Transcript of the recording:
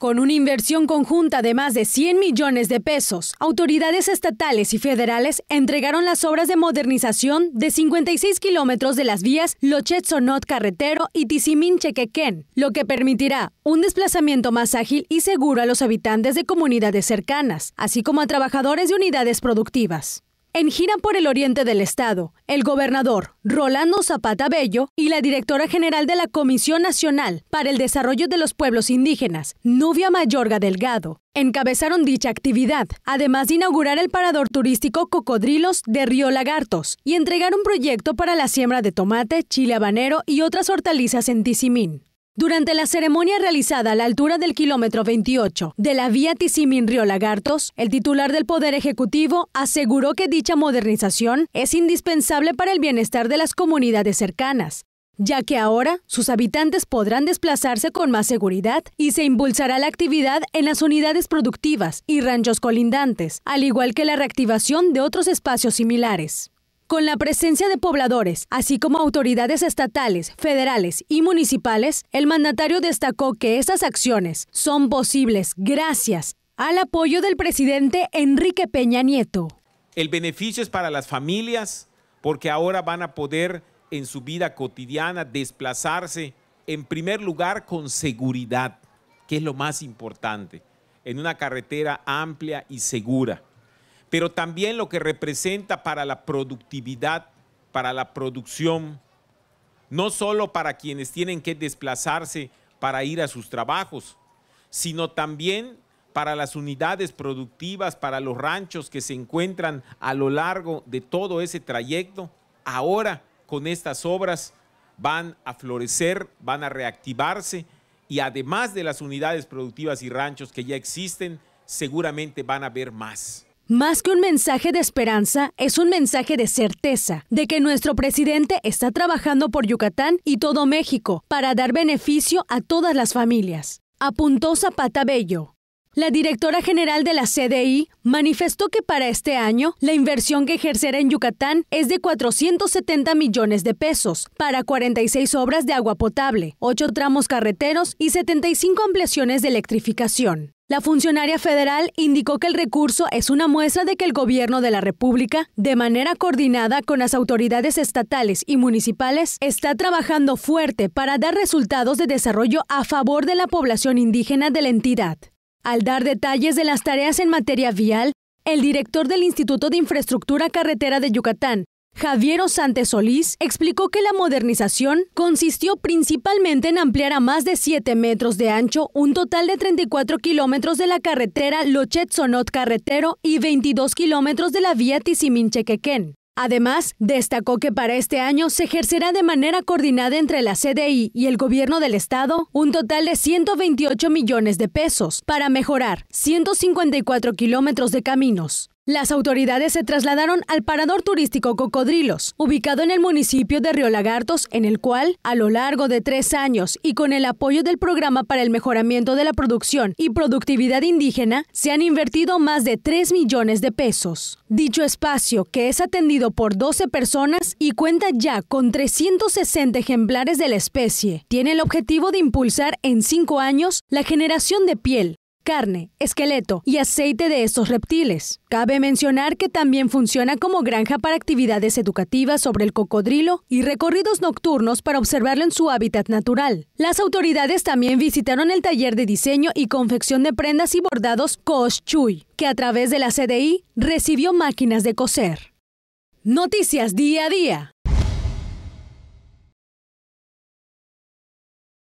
Con una inversión conjunta de más de 100 millones de pesos, autoridades estatales y federales entregaron las obras de modernización de 56 kilómetros de las vías lochet Carretero y Tizimin chequequén lo que permitirá un desplazamiento más ágil y seguro a los habitantes de comunidades cercanas, así como a trabajadores de unidades productivas. En gira por el oriente del estado, el gobernador Rolando Zapata Bello y la directora general de la Comisión Nacional para el Desarrollo de los Pueblos Indígenas, Nubia Mayorga Delgado, encabezaron dicha actividad, además de inaugurar el parador turístico Cocodrilos de Río Lagartos y entregar un proyecto para la siembra de tomate, chile habanero y otras hortalizas en Tizimín. Durante la ceremonia realizada a la altura del kilómetro 28 de la vía Tisimin río Lagartos, el titular del Poder Ejecutivo aseguró que dicha modernización es indispensable para el bienestar de las comunidades cercanas, ya que ahora sus habitantes podrán desplazarse con más seguridad y se impulsará la actividad en las unidades productivas y ranchos colindantes, al igual que la reactivación de otros espacios similares con la presencia de pobladores, así como autoridades estatales, federales y municipales, el mandatario destacó que estas acciones son posibles gracias al apoyo del presidente Enrique Peña Nieto. El beneficio es para las familias porque ahora van a poder en su vida cotidiana desplazarse, en primer lugar, con seguridad, que es lo más importante, en una carretera amplia y segura pero también lo que representa para la productividad, para la producción, no solo para quienes tienen que desplazarse para ir a sus trabajos, sino también para las unidades productivas, para los ranchos que se encuentran a lo largo de todo ese trayecto. Ahora, con estas obras, van a florecer, van a reactivarse y además de las unidades productivas y ranchos que ya existen, seguramente van a haber más. Más que un mensaje de esperanza, es un mensaje de certeza, de que nuestro presidente está trabajando por Yucatán y todo México para dar beneficio a todas las familias, apuntó Zapata Bello. La directora general de la CDI manifestó que para este año la inversión que ejercerá en Yucatán es de 470 millones de pesos para 46 obras de agua potable, 8 tramos carreteros y 75 ampliaciones de electrificación. La funcionaria federal indicó que el recurso es una muestra de que el gobierno de la República, de manera coordinada con las autoridades estatales y municipales, está trabajando fuerte para dar resultados de desarrollo a favor de la población indígena de la entidad. Al dar detalles de las tareas en materia vial, el director del Instituto de Infraestructura Carretera de Yucatán, Javier Osante Solís, explicó que la modernización consistió principalmente en ampliar a más de 7 metros de ancho un total de 34 kilómetros de la carretera Lochet-Sonot Carretero y 22 kilómetros de la vía tizimín Además, destacó que para este año se ejercerá de manera coordinada entre la CDI y el gobierno del estado un total de 128 millones de pesos para mejorar 154 kilómetros de caminos. Las autoridades se trasladaron al parador turístico Cocodrilos, ubicado en el municipio de Río Lagartos, en el cual, a lo largo de tres años y con el apoyo del Programa para el Mejoramiento de la Producción y Productividad Indígena, se han invertido más de 3 millones de pesos. Dicho espacio, que es atendido por 12 personas y cuenta ya con 360 ejemplares de la especie, tiene el objetivo de impulsar en cinco años la generación de piel, carne, esqueleto y aceite de estos reptiles. Cabe mencionar que también funciona como granja para actividades educativas sobre el cocodrilo y recorridos nocturnos para observarlo en su hábitat natural. Las autoridades también visitaron el taller de diseño y confección de prendas y bordados Kosh Chuy, que a través de la CDI recibió máquinas de coser. Noticias día a día.